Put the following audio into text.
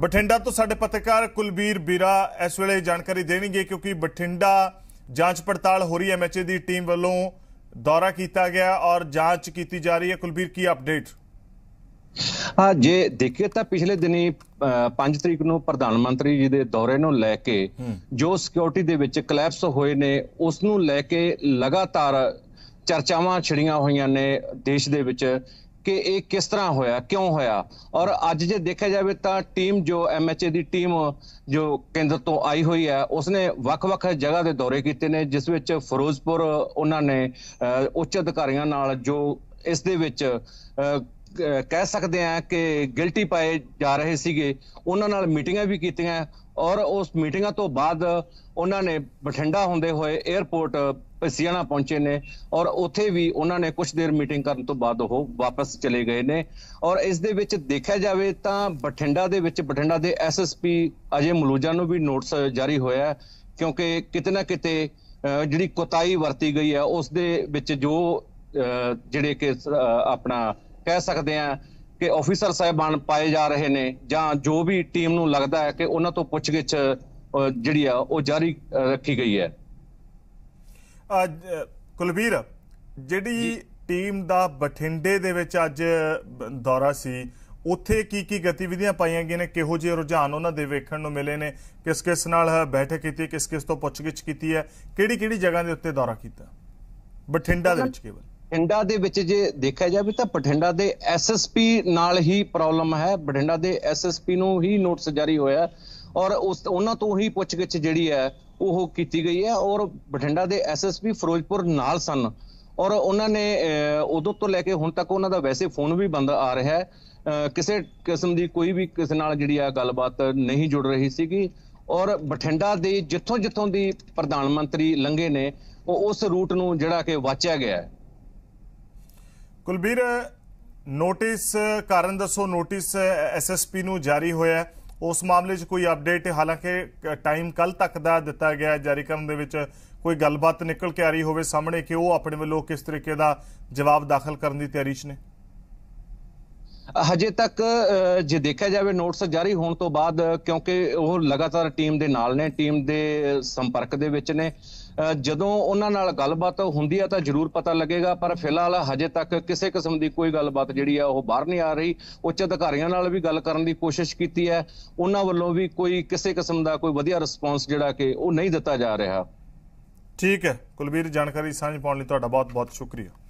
ਬਠਿੰਡਾ ਤੋਂ ਸਾਡੇ ਪੱਤਰਕਾਰ ਕੁਲਬੀਰ ਬੀਰਾ ਇਸ ਵੇਲੇ ਜਾਣਕਾਰੀ ਦੇਣਗੇ ਕਿਉਂਕਿ ਬਠਿੰਡਾ ਜਾਂਚ ਪੜਤਾਲ ਹੋ ਰਹੀ ਹੈ ਐਮਐਚਏ ਦੀ ਟੀਮ ਵੱਲੋਂ ਦੌਰਾ ਕੀਤਾ ਗਿਆ ਔਰ ਜਾਂਚ ਕੀਤੀ ਜਾ ਰਹੀ ਹੈ ਕੁਲਬੀਰ ਕੀ ਅਪਡੇਟ ਹਾਂ ਜੇ ਦੇਖੀਏ ਤਾਂ ਪਿਛਲੇ ਦਿਨੀ 5 ਤਰੀਕ ਨੂੰ ਪ੍ਰਧਾਨ ਮੰਤਰੀ ਜੀ ਦੇ ਦੌਰੇ ਨੂੰ ਲੈ ਕੇ ਜੋ ਸਿਕਿਉਰਿਟੀ ਦੇ ਵਿੱਚ ਕਲੈਪਸ ਹੋਏ ਨੇ ਉਸ ਨੂੰ ਲੈ ਕੇ ਲਗਾਤਾਰ ਚਰਚਾਵਾਂ ਛਿੜੀਆਂ ਹੋਈਆਂ ਨੇ ਦੇਸ਼ ਦੇ ਵਿੱਚ ਕਿ ਇਹ ਕਿਸ ਤਰ੍ਹਾਂ ਹੋਇਆ ਕਿਉਂ ਹੋਇਆ ਔਰ ਅੱਜ ਜੇ ਦੇਖਿਆ ਜਾਵੇ ਤਾਂ ਟੀਮ ਜੋ ਐਮਐਚਏ ਦੀ ਟੀਮ ਜੋ ਕੇਂਦਰ ਤੋਂ ਆਈ ਹੋਈ ਹੈ ਉਸਨੇ ਵੱਖ-ਵੱਖ ਜਗ੍ਹਾ ਦੇ ਦੌਰੇ ਕੀਤੇ ਨੇ ਜਿਸ ਵਿੱਚ ਫਿਰੋਜ਼ਪੁਰ ਉਹਨਾਂ ਨੇ ਉੱਚ ਅਧਿਕਾਰੀਆਂ ਨਾਲ ਜੋ ਇਸ ਦੇ ਵਿੱਚ ਕਹਿ ਸਕਦੇ ਆ ਕਿ ਗਿਲਟੀ ਪਾਏ ਜਾ ਰਹੇ ਸੀਗੇ ਉਹਨਾਂ ਨਾਲ ਮੀਟਿੰਗਾਂ ਵੀ ਕੀਤੀਆਂ ਔਰ ਉਸ ਮੀਟਿੰਗਾਂ ਤੋਂ ਬਾਅਦ ਉਹਨਾਂ ਨੇ ਬਠਿੰਡਾ ਹੁੰਦੇ ਹੋਏ 에어ਪੋਰਟ ਪਸੀਆਣਾ ਪਹੁੰਚੇ ਨੇ ਔਰ ਉੱਥੇ ਵੀ ਉਹਨਾਂ ਨੇ ਕੁਝ ਦੇਰ ਮੀਟਿੰਗ ਕਰਨ ਤੋਂ ਬਾਅਦ ਉਹ ਵਾਪਸ ਚਲੇ ਗਏ ਨੇ ਔਰ ਇਸ ਦੇ ਵਿੱਚ ਦੇਖਿਆ ਜਾਵੇ ਤਾਂ ਬਠਿੰਡਾ ਦੇ ਵਿੱਚ ਬਠਿੰਡਾ ਦੇ ਐਸਐਸਪੀ ਅਜੇ ਮਲੂਜਾ ਨੂੰ ਵੀ ਨੋਟਿਸ ਜਾਰੀ ਹੋਇਆ ਕਿਉਂਕਿ ਕਿਤੇ ਨਾ ਕਿਤੇ ਜਿਹੜੀ ਕੋਤਾਈ ਵਰਤੀ ਗਈ ਹੈ ਉਸ ਦੇ ਵਿੱਚ ਜੋ ਜਿਹੜੇ ਕਿ ਆਪਣਾ ਕਹਿ ਸਕਦੇ ਆ ਕਿ ਆਫੀਸਰ ਸਾਹਿਬਾਨ ਪਾਏ ਜਾ ਰਹੇ ਨੇ ਜਾਂ ਜੋ ਵੀ ਟੀਮ ਨੂੰ ਲੱਗਦਾ ਹੈ ਕਿ ਉਹਨਾਂ ਤੋਂ ਪੁੱਛਗਿੱਛ ਜਿਹੜੀ ਆ ਉਹ ਜਾਰੀ ਰੱਖੀ ਗਈ ਹੈ ਕੁਲਵੀਰ ਜਿਹੜੀ ਟੀਮ ਦਾ ਬਠਿੰਡੇ ਦੇ ਵਿੱਚ ਅੱਜ ਦੌਰਾ ਸੀ ਉੱਥੇ ਕੀ ਕੀ ਗਤੀਵਿਧੀਆਂ ਪਾਈਆਂ ਗਈਆਂ ਨੇ ਕਿਹੋ ਜਿਹੇ ਰੁਝਾਨ ਉਹਨਾਂ ਦੇ ਵੇਖਣ ਨੂੰ ਮਿਲੇ ਨੇ ਕਿਸ ਕਿਸ ਨਾਲ ਬੈਠਕ ਕੀਤੀ ਕਿਸ ਕਿਸ ਤੋਂ ਪੁੱਛਗਿੱਛ ਕੀਤੀ ਹੈ ਕਿਹੜੀ ਕਿਹੜੀ ਜਗ੍ਹਾ ਦੇ ਉੱਤੇ ਦੌਰਾ ਕੀਤਾ ਬਠਿੰਡਾ ਦੇ ਵਿੱਚ ਕੇਵਲ ਬਠਿੰਡਾ ਦੇ ਵਿੱਚ ਜੇ ਦੇਖਿਆ ਜਾਵੇ ਤਾਂ ਬਠਿੰਡਾ ਦੇ ਐਸਐਸਪੀ ਨਾਲ ਹੀ ਪ੍ਰੋਬਲਮ ਹੈ ਬਠਿੰਡਾ ਦੇ ਐਸਐਸਪੀ ਨੂੰ ਹੀ ਨੋਟਿਸ ਜਾਰੀ ਹੋਇਆ ਔਰ ਉਸ ਉਹਨਾਂ ਤੋਂ ਹੀ ਪੁੱਛਗਿੱਛ ਜਿਹੜੀ ਹੈ ਉਹ ਕੀਤੀ ਗਈ ਹੈ ਔਰ ਬਠਿੰਡਾ ਦੇ ਐਸਐਸਪੀ ਫਿਰੋਜ਼ਪੁਰ ਨਾਲ ਸਨ ਔਰ ਉਹਨਾਂ ਨੇ ਉਦੋਂ ਤੋਂ ਲੈ ਕੇ ਹੁਣ ਤੱਕ ਉਹਨਾਂ ਦਾ ਵੈਸੇ ਫੋਨ ਵੀ ਬੰਦ ਆ ਰਿਹਾ ਹੈ ਕਿਸੇ ਕਿਸਮ ਦੀ ਕੋਈ ਵੀ ਕਿਸ ਨਾਲ ਜਿਹੜੀ ਆ ਗੱਲਬਾਤ ਨਹੀਂ ਜੁੜ ਰਹੀ ਸੀਗੀ ਔਰ ਬਠਿੰਡਾ ਦੇ ਜਿੱਥੋਂ ਜਿੱਥੋਂ ਦੀ ਪ੍ਰਧਾਨ ਮੰਤਰੀ ਲੰਘੇ ਨੇ ਉਹ ਉਸ ਰੂਟ ਨੂੰ ਜਿਹੜਾ ਕਿ ਵਾਚਿਆ ਗਿਆ ਹੈ ਕੁਲਬੀਰ ਨੋਟਿਸ ਕਾਰਨ ਦੱਸੋ ਨੋਟਿਸ ਐਸਐਸਪੀ ਨੂੰ ਜਾਰੀ ਹੋਇਆ ਉਸ ਮਾਮਲੇ 'ਚ ਕੋਈ ਅਪਡੇਟ ਹਾਲਾਂਕਿ ਟਾਈਮ ਕੱਲ ਤੱਕ ਦਾ ਦਿੱਤਾ ਗਿਆ ਜਾਰੀ ਕਰਨ ਦੇ ਵਿੱਚ ਕੋਈ ਗੱਲਬਾਤ ਨਿਕਲ ਕੇ ਆ ਰਹੀ ਹੋਵੇ ਸਾਹਮਣੇ ਕਿ ਉਹ ਆਪਣੇ ਵੱਲੋਂ ਕਿਸ ਤਰੀਕੇ ਦਾ ਜਵਾਬ ਦਾਖਲ ਕਰਨ ਦੀ ਤਿਆਰੀ 'ਚ ਨੇ ਹਜੇ ਤੱਕ ਜੇ ਦੇਖਿਆ ਜਾਵੇ ਨੋਟਸ ਜਾਰੀ ਹੋਣ ਤੋਂ ਬਾਅਦ ਕਿਉਂਕਿ ਉਹ ਲਗਾਤਾਰ ਟੀਮ ਦੇ ਨਾਲ ਨੇ ਟੀਮ ਦੇ ਸੰਪਰਕ ਦੇ ਵਿੱਚ ਨੇ ਜਦੋਂ ਉਹਨਾਂ ਨਾਲ ਗੱਲਬਾਤ ਹੁੰਦੀ ਆ ਤਾਂ ਜ਼ਰੂਰ ਪਤਾ ਲੱਗੇਗਾ ਪਰ ਫਿਲਹਾਲ ਹਜੇ ਤੱਕ ਕਿਸੇ ਕਿਸਮ ਦੀ ਕੋਈ ਗੱਲਬਾਤ ਜਿਹੜੀ ਆ ਉਹ ਬਾਹਰ ਨਹੀਂ ਆ ਰਹੀ ਉੱਚ ਅਧਿਕਾਰੀਆਂ ਨਾਲ ਵੀ ਗੱਲ ਕਰਨ ਦੀ ਕੋਸ਼ਿਸ਼ ਕੀਤੀ ਹੈ ਉਹਨਾਂ ਵੱਲੋਂ ਵੀ ਕੋਈ ਕਿਸੇ ਕਿਸਮ ਦਾ ਕੋਈ ਵਧੀਆ ਰਿਸਪੌਂਸ ਜਿਹੜਾ ਕਿ ਉਹ ਨਹੀਂ ਦਿੱਤਾ ਜਾ ਰਿਹਾ ਠੀਕ ਹੈ ਕੁਲਵੀਰ ਜਾਣਕਾਰੀ ਸਾਂਝ ਪਾਉਣ ਲਈ ਤੁਹਾਡਾ ਬਹੁਤ ਬਹੁਤ ਸ਼ੁਕਰੀਆ